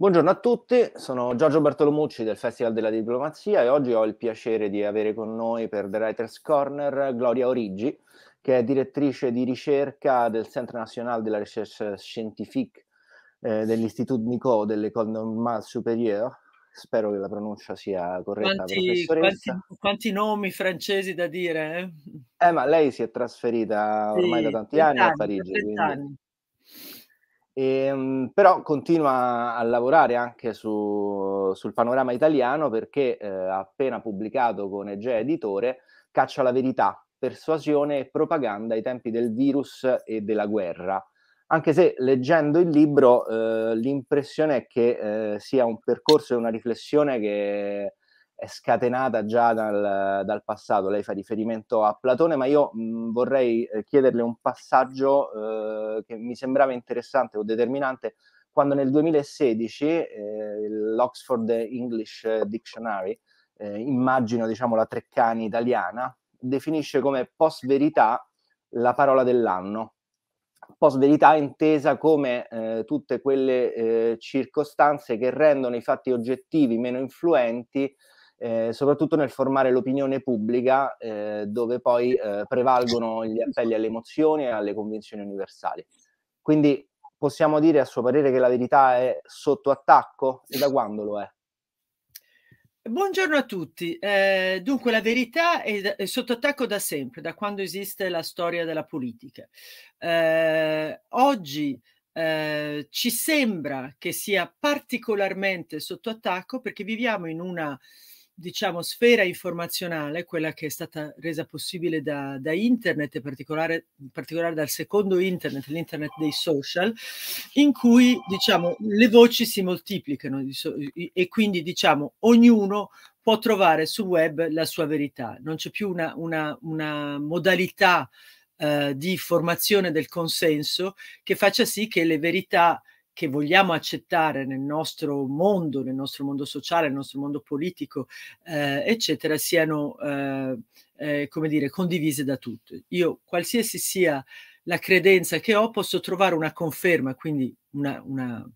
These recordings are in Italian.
Buongiorno a tutti, sono Giorgio Bartolomucci del Festival della Diplomazia e oggi ho il piacere di avere con noi per The Writers Corner Gloria Origi, che è direttrice di ricerca del Centre National de la Recherche Scientifique eh, dell'Institut Nico dell'École Normale Supérieure. Spero che la pronuncia sia corretta, quanti, quanti, quanti, nomi francesi da dire, eh? eh? ma lei si è trasferita ormai sì, da tanti anni a Parigi, quindi... Anni. E, ehm, però continua a lavorare anche su, sul panorama italiano perché eh, appena pubblicato con Egea Editore Caccia alla verità, persuasione e propaganda ai tempi del virus e della guerra. Anche se leggendo il libro eh, l'impressione è che eh, sia un percorso e una riflessione che è scatenata già dal, dal, passato, lei fa riferimento a Platone, ma io mh, vorrei eh, chiederle un passaggio eh, che mi sembrava interessante o determinante quando nel 2016 eh, l'Oxford English Dictionary, eh, immagino diciamo la Treccani italiana, definisce come post-verità la parola dell'anno. Post-verità intesa come eh, tutte quelle eh, circostanze che rendono i fatti oggettivi meno influenti eh, soprattutto nel formare l'opinione pubblica eh, dove poi eh, prevalgono gli appelli alle emozioni e alle convinzioni universali. Quindi possiamo dire a suo parere che la verità è sotto attacco e da quando lo è? Buongiorno a tutti. Eh, dunque, la verità è, è, sotto attacco da sempre, da quando esiste la storia della politica. Eh, oggi eh, ci sembra che sia particolarmente sotto attacco perché viviamo in una diciamo, sfera informazionale, quella che è stata resa possibile da, da internet, in particolare, in particolare, dal secondo internet, l'internet dei social, in cui diciamo, le voci si moltiplicano e quindi diciamo, ognuno può trovare sul web la sua verità. Non c'è più una, una, una modalità eh, di formazione del consenso che faccia sì che le verità che vogliamo accettare nel nostro mondo, nel nostro mondo sociale, nel nostro mondo politico, eh, eccetera, siano, eh, eh, come dire, condivise da tutti. Io, qualsiasi sia la credenza che ho, posso trovare una conferma, quindi una, una,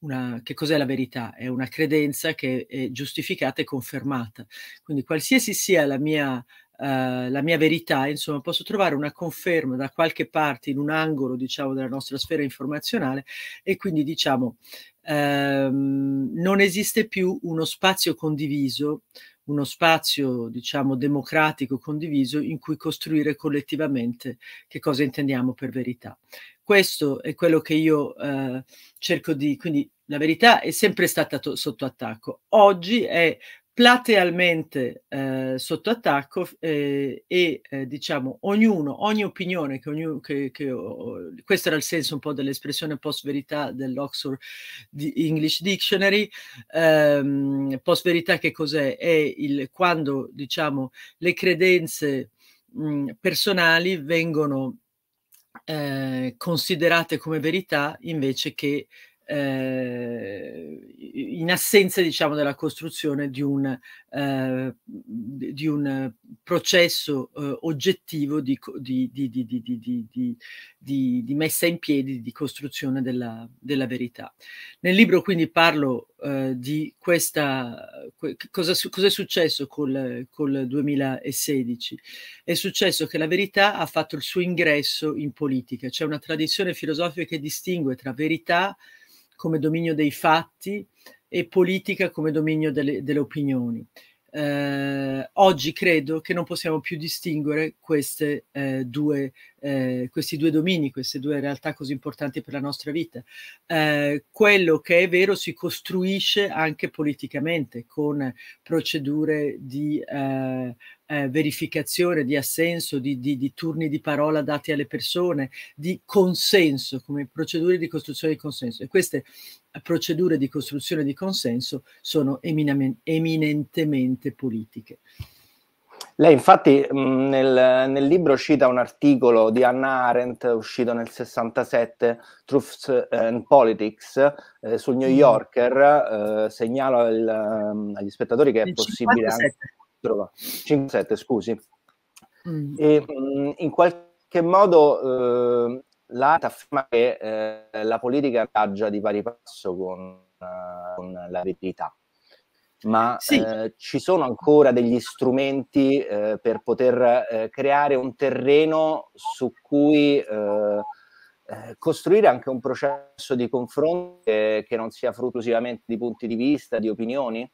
una, che cos'è la verità? È una credenza che è giustificata e confermata. Quindi qualsiasi sia la mia eh, la mia verità, insomma, posso trovare una conferma da qualche parte in un angolo, diciamo, della nostra sfera informazionale e quindi, diciamo, ehm, non esiste più uno spazio condiviso, uno spazio, diciamo, democratico condiviso in cui costruire collettivamente che cosa intendiamo per verità. Questo è quello che io eh, cerco di, quindi la verità è sempre stata to- sotto attacco. Oggi è platealmente eh, sotto attacco eh, e eh, diciamo ognuno, ogni opinione che, ognuno, che, che oh, questo era il senso un po' dell'espressione post verità dell'Oxford English Dictionary ehm, post verità che cos'è? È il quando diciamo le credenze mh, mm, personali vengono eh, considerate come verità invece che eh, in assenza diciamo della costruzione di un, eh, di un processo eh, oggettivo di, di, di, messa in piedi, di costruzione della, della verità. Nel libro quindi parlo eh, di questa, cosa, cosa, è successo col, col 2016? È successo che la verità ha fatto il suo ingresso in politica, c'è una tradizione filosofica che distingue tra verità e come dominio dei fatti e politica come dominio delle, delle opinioni eh, oggi credo che non possiamo più distinguere queste, eh, due, eh, questi due domini, queste due realtà così importanti per la nostra vita. Eh, quello che è vero si costruisce anche politicamente con procedure di eh, eh, verificazione di assenso, di, di, di, turni di parola dati alle persone, di consenso, come procedure di costruzione di consenso. E queste procedure di costruzione di consenso sono eminentemente politiche. Lei infatti nel, nel, libro cita un articolo di Anna Arendt uscito nel 67, Truths and Politics, eh, sul New mm-hmm. Yorker, eh, segnalo il, ehm, agli spettatori che è possibile 57. anche trovare. 57, scusi. Mm. E, in qualche modo eh, l'ANTA afferma che eh, la politica viaggia di pari passo con, uh, con la verità, ma sì. eh, ci sono ancora degli strumenti eh, per poter eh, creare un terreno su cui eh, costruire anche un processo di confronto che non sia frutto esclusivamente di punti di vista, di opinioni?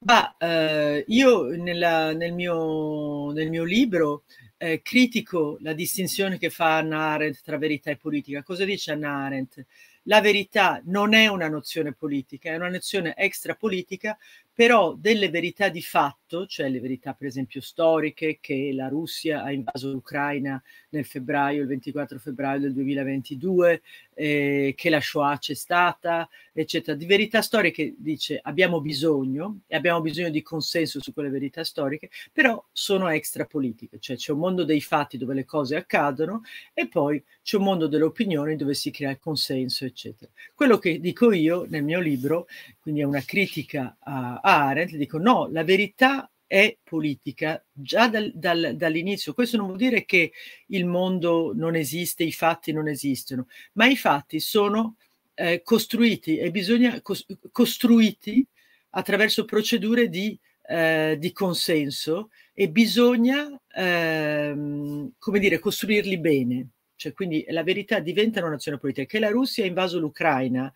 Beh, io nella, nel, mio, nel mio libro eh, critico la distinzione che fa Anna Arendt tra verità e politica. Cosa dice Anna Arendt? La verità non è una nozione politica, è una nozione extrapolitica però delle verità di fatto, cioè le verità per esempio storiche che la Russia ha invaso l'Ucraina nel febbraio, il 24 febbraio del 2022, eh, che la Shoah c'è stata, eccetera, di verità storiche dice abbiamo bisogno e abbiamo bisogno di consenso su quelle verità storiche, però sono extrapolitiche, cioè c'è un mondo dei fatti dove le cose accadono e poi c'è un mondo delle opinioni dove si crea il consenso, eccetera. Quello che dico io nel mio libro, quindi è una critica a Arendt, dico no, la verità è politica già dal, dal, dall'inizio. Questo non vuol dire che il mondo non esiste, i fatti non esistono, ma i fatti sono eh, costruiti e bisogna cos- costruiti attraverso procedure di, eh, di consenso e bisogna, ehm, come dire, costruirli bene. Cioè, quindi la verità diventa una nazione politica. Che la Russia ha invaso l'Ucraina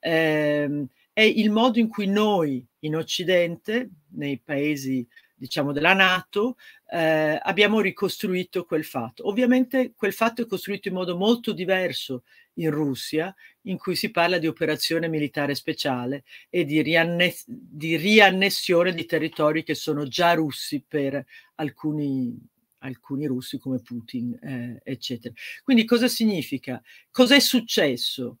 ehm, è il modo in cui noi in Occidente, nei paesi diciamo della Nato, eh, abbiamo ricostruito quel fatto. Ovviamente quel fatto è costruito in modo molto diverso in Russia, in cui si parla di operazione militare speciale e di, riannes- di riannessione di territori che sono già russi per alcuni alcuni russi come Putin, eh, eccetera. Quindi cosa significa? Cos'è successo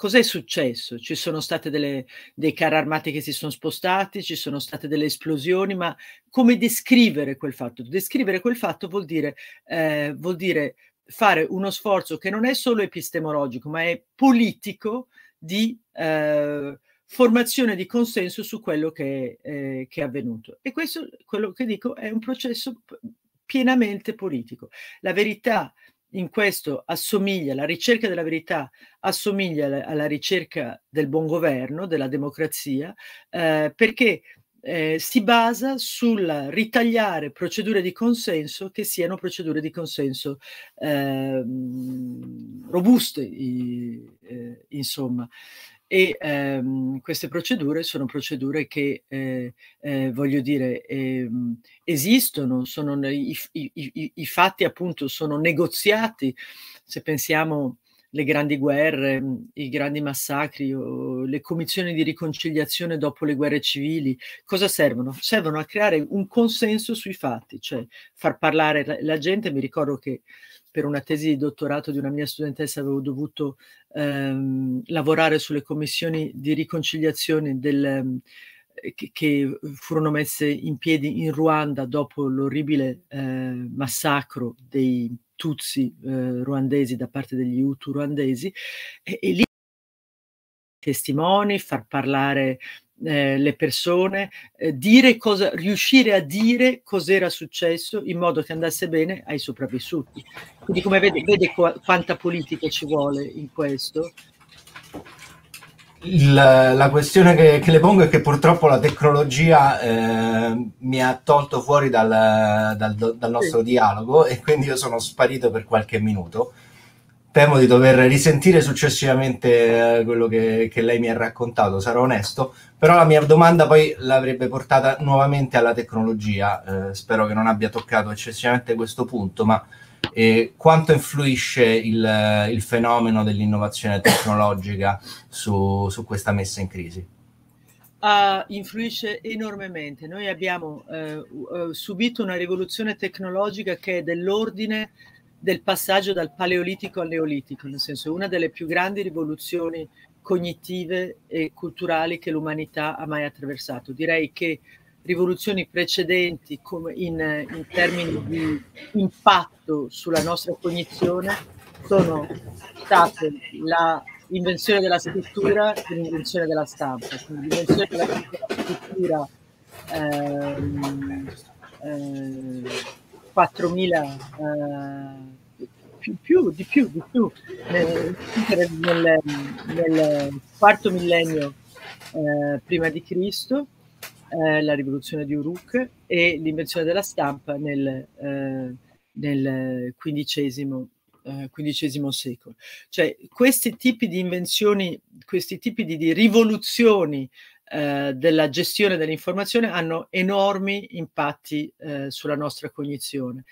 Cos'è successo? Ci sono stati dei carri armati che si sono spostati, ci sono state delle esplosioni, ma come descrivere quel fatto? Descrivere quel fatto vuol dire, eh, vuol dire fare uno sforzo che non è solo epistemologico, ma è politico di eh, formazione di consenso su quello che, eh, che, è avvenuto. E questo, quello che dico, è un processo pienamente politico. La verità in questo assomiglia, la ricerca della verità assomiglia alla, ricerca del buon governo, della democrazia, eh, perché eh, si basa sul ritagliare procedure di consenso che siano procedure di consenso eh, robuste, i, eh, insomma e ehm, queste procedure sono procedure che, eh, eh, voglio dire, ehm, esistono, sono, i, i, i, i, fatti appunto sono negoziati, se pensiamo alle grandi guerre, i grandi massacri, le commissioni di riconciliazione dopo le guerre civili, cosa servono? Servono a creare un consenso sui fatti, cioè far parlare la, la gente, mi ricordo che per una tesi di dottorato di una mia studentessa avevo dovuto ehm, lavorare sulle commissioni di riconciliazione del, ehm, che, che, furono messe in piedi in Ruanda dopo l'orribile eh, massacro dei Tutsi eh, ruandesi da parte degli Hutu ruandesi e, e lì testimoni, far parlare eh, le persone, eh, dire cosa, riuscire a dire cos'era successo in modo che andasse bene ai sopravvissuti. Quindi come vede, vede qua, quanta politica ci vuole in questo? Il, la questione che, che, le pongo è che purtroppo la tecnologia eh, mi ha tolto fuori dal, dal, dal nostro sì. dialogo e quindi io sono sparito per qualche minuto temo di dover risentire successivamente eh, quello che, che, lei mi ha raccontato, sarò onesto, però la mia domanda poi l'avrebbe portata nuovamente alla tecnologia, eh, spero che non abbia toccato eccessivamente questo punto, ma eh, quanto influisce il, eh, il fenomeno dell'innovazione tecnologica su, su, questa messa in crisi? Uh, influisce enormemente. Noi abbiamo uh, uh, subito una rivoluzione tecnologica che è dell'ordine uh, del passaggio dal paleolitico al neolitico, nel senso una delle più grandi rivoluzioni cognitive e culturali che l'umanità ha mai attraversato. Direi che rivoluzioni precedenti in, in termini di impatto sulla nostra cognizione sono state l'invenzione della scrittura e l'invenzione della stampa. Quindi l'invenzione della scrittura ehm, ehm, 4.000 eh, più, più, di più, di più nel, nel, nel quarto millennio eh, prima di Cristo, eh, la rivoluzione di Uruk e l'invenzione della stampa nel, eh, nel quindicesimo, eh, quindicesimo secolo. Cioè questi tipi di invenzioni, questi tipi di, di rivoluzioni eh, della gestione dell'informazione hanno enormi impatti eh, sulla nostra cognizione.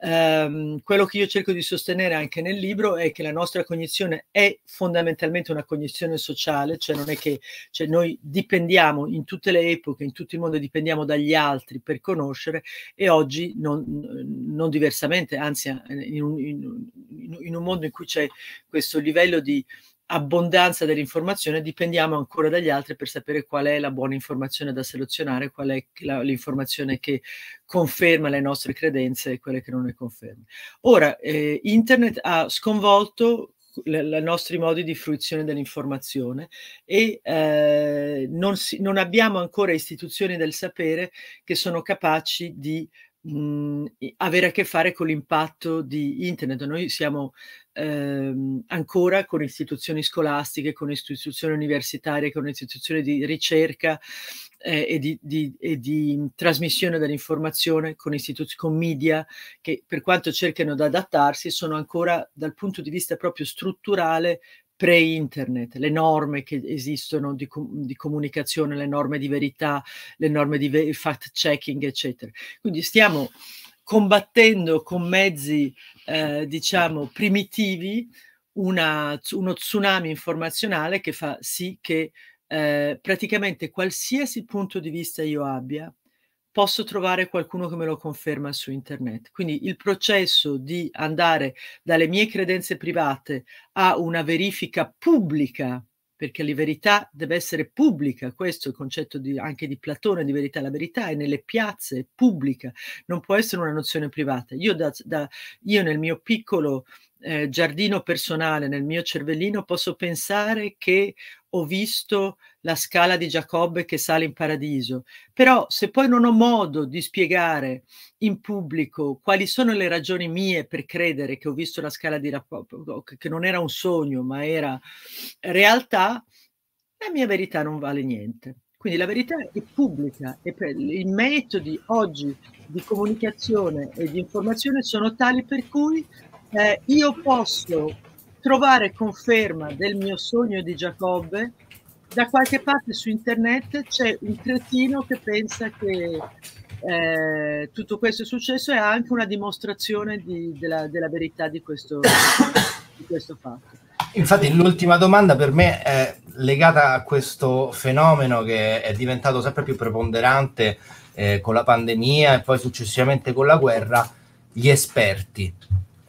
Um, quello che io cerco di sostenere anche nel libro è che la nostra cognizione è fondamentalmente una cognizione sociale, cioè non è che cioè noi dipendiamo in tutte le epoche, in tutto il mondo dipendiamo dagli altri per conoscere e oggi non, non diversamente, anzi eh, in un, in, in un mondo in cui c'è questo livello di abbondanza dell'informazione dipendiamo ancora dagli altri per sapere qual è la buona informazione da selezionare, qual è la, l'informazione che conferma le nostre credenze e quelle che non le conferma. Ora, eh, Internet ha sconvolto i nostri modi di fruizione dell'informazione e eh, non, si, non, abbiamo ancora istituzioni del sapere che sono capaci di mh, mhmm, avere a che fare con l'impatto di internet. Noi siamo ehm, ancora con istituzioni scolastiche, con istituzioni universitarie, con istituzioni di ricerca eh, e, di, di, e, di, mhmm, trasmissione dell'informazione, con, istituz- con media che per quanto cercano di adattarsi sono ancora dal punto di vista proprio strutturale pre-internet, le norme che esistono di, com- di, comunicazione, le norme di verità, le norme di ve- fact-checking, eccetera. Quindi stiamo combattendo con mezzi, eh, diciamo, primitivi una, uno tsunami informazionale che fa sì che eh, praticamente qualsiasi punto di vista io abbia, posso trovare qualcuno che me lo conferma su internet. Quindi il processo di andare dalle mie credenze private a una verifica pubblica, perché la verità deve essere pubblica, questo è il concetto di, anche di Platone di verità, la verità è nelle piazze, è pubblica, non può essere una nozione privata. Io, da, da, io nel mio piccolo eh, giardino personale, nel mio cervellino, posso pensare che ho visto la scala di Giacobbe che sale in paradiso. Però se poi non ho modo di spiegare in pubblico quali sono le ragioni mie per credere che ho visto la scala di Giacobbe, che non era un sogno ma era realtà, la mia verità non vale niente. Quindi la verità è pubblica e i metodi oggi di comunicazione e di informazione sono tali per cui eh, io posso trovare conferma del mio sogno di Giacobbe da qualche parte su internet c'è un cretino che pensa che eh, tutto questo è successo e ha anche una dimostrazione di, della, della, verità di questo, di questo fatto. Infatti l'ultima domanda per me è legata a questo fenomeno che è diventato sempre più preponderante eh, con la pandemia e poi successivamente con la guerra, gli esperti.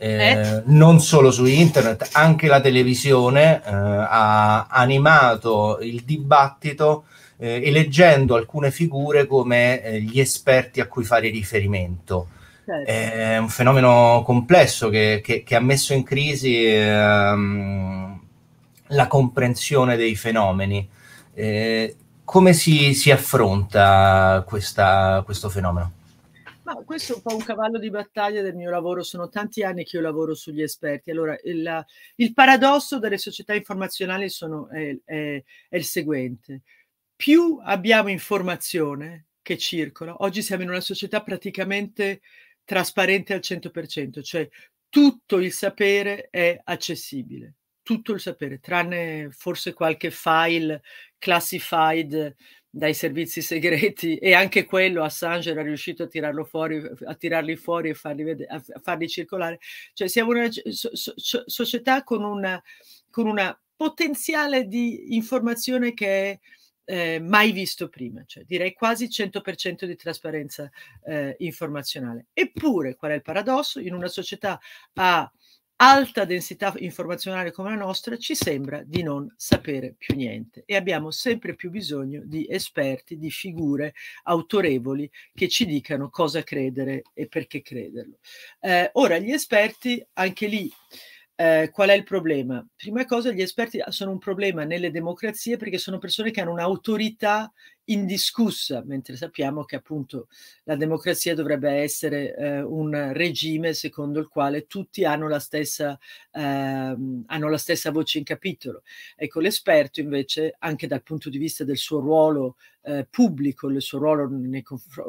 Eh, eh, non solo su internet, anche la televisione eh, ha animato il dibattito eh, eleggendo alcune figure come eh, gli esperti a cui fare riferimento. Certo. È un fenomeno complesso che, che, che ha messo in crisi ehm, la comprensione dei fenomeni. Eh, come si, si affronta questa, questo fenomeno? Ma questo è un po' un cavallo di battaglia del mio lavoro, sono tanti anni che io lavoro sugli esperti. Allora, il, il paradosso delle società informazionali sono, è, è, è il seguente. Più abbiamo informazione che circola, oggi siamo in una società praticamente trasparente al 100%, cioè tutto il sapere è accessibile tutto il sapere, tranne forse qualche file classified dai servizi segreti e anche quello Assange era riuscito a, tirarlo fuori, a tirarli fuori e farli, vedere, a farli circolare. Cioè siamo una so- so- società con una, con una potenziale di informazione che è eh, mai visto prima, cioè direi quasi 100% di trasparenza eh, informazionale. Eppure, qual è il paradosso? In una società a alta densità informazionale come la nostra ci sembra di non sapere più niente e abbiamo sempre più bisogno di esperti, di figure autorevoli che ci dicano cosa credere e perché crederlo. Eh, ora, gli esperti, anche lì, eh, qual è il problema? Prima cosa, gli esperti ah, sono un problema nelle democrazie perché sono persone che hanno un'autorità indiscussa, mentre sappiamo che appunto la democrazia dovrebbe essere eh, un regime secondo il quale tutti hanno la, stessa, eh, hanno la stessa voce in capitolo. Ecco, l'esperto invece, anche dal punto di vista del suo ruolo eh, pubblico, il suo ruolo nei, conf-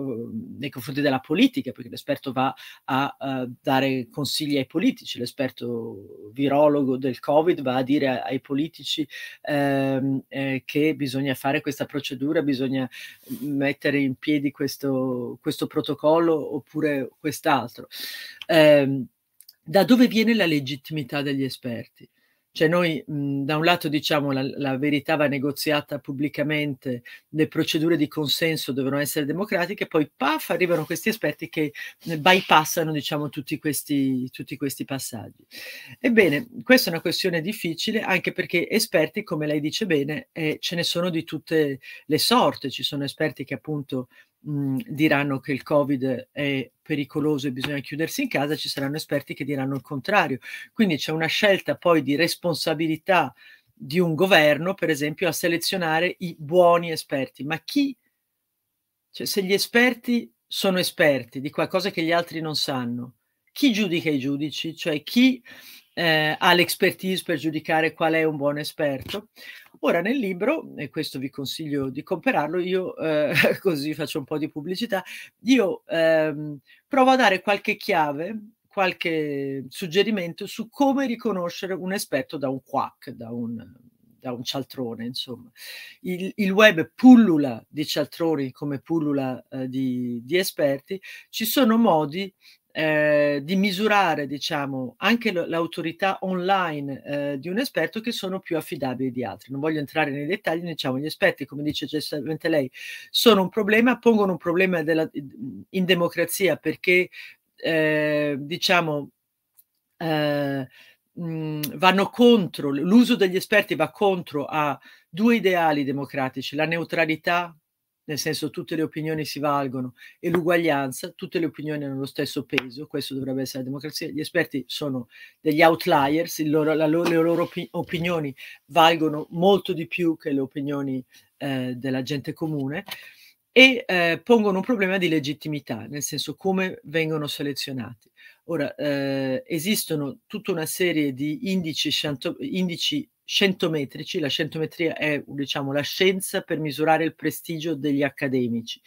nei, confronti della politica, perché l'esperto va a, a eh, dare consigli ai politici, l'esperto virologo del Covid va a dire ai politici ehm, eh, che bisogna fare questa procedura, bisogna bisogna mettere in piedi questo, questo protocollo oppure quest'altro. Eh, da dove viene la legittimità degli esperti? Cioè noi mh, mhmm, da un lato diciamo la, la verità va negoziata pubblicamente, le procedure di consenso devono essere democratiche, poi paf arrivano questi esperti che mhmm, bypassano diciamo tutti questi, tutti questi passaggi. Ebbene, questa è una questione difficile anche perché esperti, come lei dice bene, eh, ce ne sono di tutte le sorte, ci sono esperti che appunto Mhmm, diranno che il Covid è pericoloso e bisogna chiudersi in casa, ci saranno esperti che diranno il contrario. Quindi c'è una scelta poi di responsabilità di un governo, per esempio, a selezionare i buoni esperti. Ma chi? Cioè, se gli esperti sono esperti di qualcosa che gli altri non sanno, chi giudica i giudici? Cioè chi eh, ha l'expertise per giudicare qual è un buon esperto? Ora nel libro, e questo vi consiglio di comprarlo, io eh, così faccio un po' di pubblicità, io ehm, provo a dare qualche chiave, qualche suggerimento su come riconoscere un esperto da un quack, da un, da un cialtrone, insomma. Il, il, web pullula di cialtroni come pullula eh, di, di, esperti, ci sono modi eh, di misurare diciamo, anche l- l'autorità online eh, di un esperto che sono più affidabili di altri. Non voglio entrare nei dettagli, diciamo, gli esperti, come dice giustamente lei, sono un problema, pongono un problema della, in democrazia perché eh, diciamo, eh, mh, vanno contro, l'uso degli esperti va contro a due ideali democratici, la neutralità nel senso tutte le opinioni si valgono, e l'uguaglianza, tutte le opinioni hanno lo stesso peso, questo dovrebbe essere la democrazia. Gli esperti sono degli outliers, loro, loro, le loro opinioni valgono molto di più che le opinioni eh, della gente comune e eh, pongono un problema di legittimità, nel senso come vengono selezionati. Ora, eh, esistono tutta una serie di indici, scianto, indici scientometrici, la scientometria è diciamo, la scienza per misurare il prestigio degli accademici.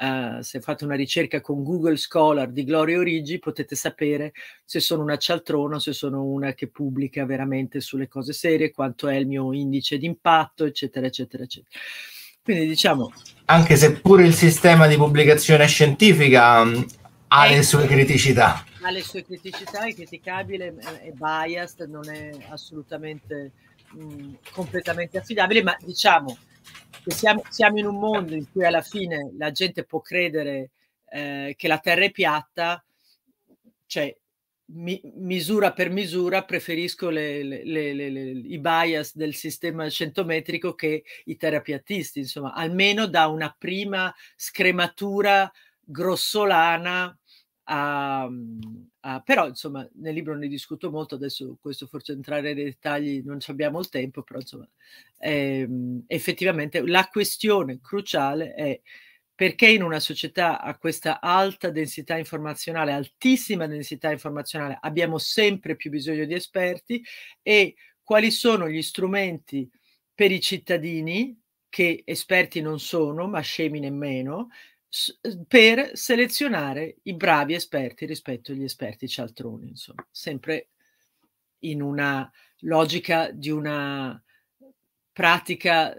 Uh, se fate una ricerca con Google Scholar di Gloria Origi potete sapere se sono una cialtrona, se sono una che pubblica veramente sulle cose serie, quanto è il mio indice d'impatto, eccetera, eccetera, eccetera. Quindi diciamo... Anche se pure il sistema di pubblicazione scientifica mh, mm, ha le eh, sue criticità. Ha le sue criticità, è criticabile, è biased, non è assolutamente mh, mm, completamente affidabile, ma diciamo che siamo, siamo, in un mondo in cui alla fine la gente può credere eh, che la Terra è piatta, cioè mi, misura per misura preferisco le, le, le, i bias del sistema centometrico che i terapeutisti, insomma, almeno da una prima scrematura grossolana. A, a, però insomma nel libro ne discuto molto adesso questo forse entrare nei dettagli non abbiamo il tempo però insomma ehm, effettivamente la questione cruciale è perché in una società a questa alta densità informazionale, altissima densità informazionale, abbiamo sempre più bisogno di esperti e quali sono gli strumenti per i cittadini, che esperti non sono, ma scemi nemmeno, eh, per selezionare i bravi esperti rispetto agli esperti cialtroni, insomma, sempre in una logica di una pratica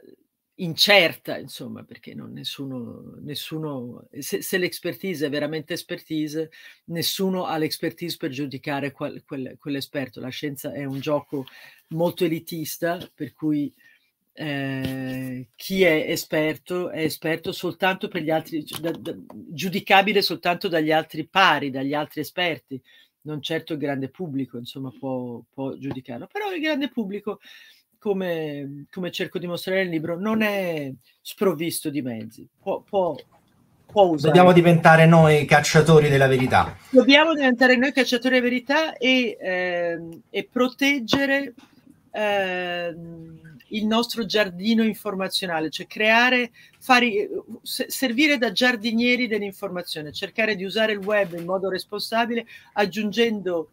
incerta, insomma, perché nessuno, nessuno eh, se, se, l'expertise è veramente expertise, nessuno ha l'expertise per giudicare quel, quel, quell'esperto. La scienza è un gioco molto elitista, per cui eh, chi è esperto è esperto soltanto per gli altri, cioè, da, da, giudicabile soltanto dagli altri pari, dagli altri esperti. Non certo il grande pubblico, insomma, può, può giudicarlo, però il grande pubblico come, come, cerco di mostrare nel libro, non è sprovvisto di mezzi. Può, può, può usare. Dobbiamo diventare noi cacciatori della verità. Dobbiamo diventare noi cacciatori della verità e, ehm, e proteggere ehm, il nostro giardino informazionale, cioè creare, fare, servire da giardinieri dell'informazione, cercare di usare il web in modo responsabile, aggiungendo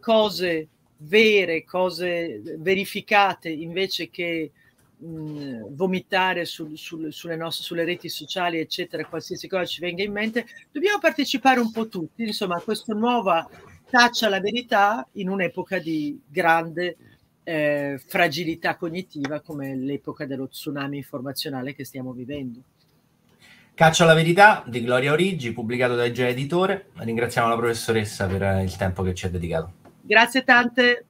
cose vere, cose verificate invece che mh, vomitare sul, sul, sulle, nostre, sulle reti sociali, eccetera, qualsiasi cosa ci venga in mente, dobbiamo partecipare un po' tutti, insomma, a questa nuova taccia alla verità in un'epoca di grande eh, fragilità cognitiva come l'epoca dello tsunami informazionale che stiamo vivendo. Caccia alla verità di Gloria Origi, pubblicato da Gia Editore. Ringraziamo la professoressa per eh, il tempo che ci ha dedicato. Grazie tante.